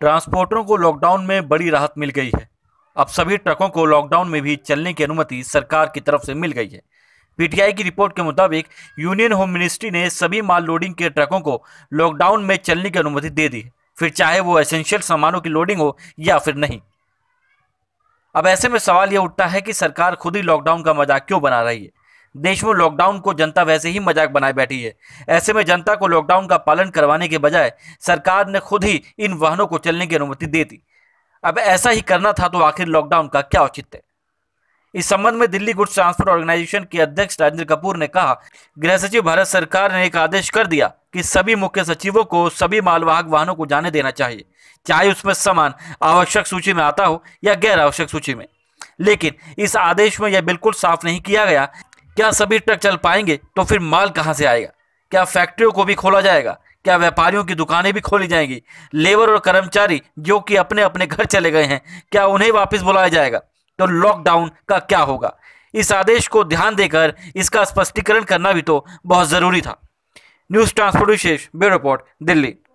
ट्रांसपोर्टरों को लॉकडाउन में बड़ी राहत मिल गई है अब सभी ट्रकों को लॉकडाउन में भी चलने की अनुमति सरकार की तरफ से मिल गई है पीटीआई की रिपोर्ट के मुताबिक यूनियन होम मिनिस्ट्री ने सभी माल लोडिंग के ट्रकों को लॉकडाउन में चलने की अनुमति दे दी है फिर चाहे वो एसेंशियल सामानों की लोडिंग हो या फिर नहीं अब ऐसे में सवाल यह उठता है कि सरकार खुद ही लॉकडाउन का मजाक क्यों बना रही है देश में लॉकडाउन को जनता वैसे ही मजाक बनाए बैठी है ऐसे में जनता को लॉकडाउन का पालन करवाने के बजाय सरकार ने खुद ही इन वाहनों को चलने की अनुमति दे दी अब ऐसा ही करना था तो आखिर लॉकडाउन का क्या औचित्य है इस संबंध में दिल्ली गुड्स ट्रांसपोर्ट ऑर्गेनाइजेशन के अध्यक्ष राजेंद्र कपूर ने कहा गृह सचिव भारत सरकार ने एक आदेश कर दिया कि सभी मुख्य सचिवों को सभी मालवाहक वाहनों को जाने देना चाहिए चाहे उसमें सामान आवश्यक सूची में आता हो या गैर आवश्यक सूची में लेकिन इस आदेश में यह बिल्कुल साफ नहीं किया गया क्या सभी ट्रक चल पाएंगे तो फिर माल कहाँ से आएगा क्या फैक्ट्रियों को भी खोला जाएगा क्या व्यापारियों की दुकानें भी खोली जाएंगी लेबर और कर्मचारी जो कि अपने अपने घर चले गए हैं क्या उन्हें वापस बुलाया जाएगा तो लॉकडाउन का क्या होगा इस आदेश को ध्यान देकर इसका स्पष्टीकरण करना भी तो बहुत ज़रूरी था न्यूज़ ट्रांसपोर्ट विशेष ब्यूरो रिपोर्ट दिल्ली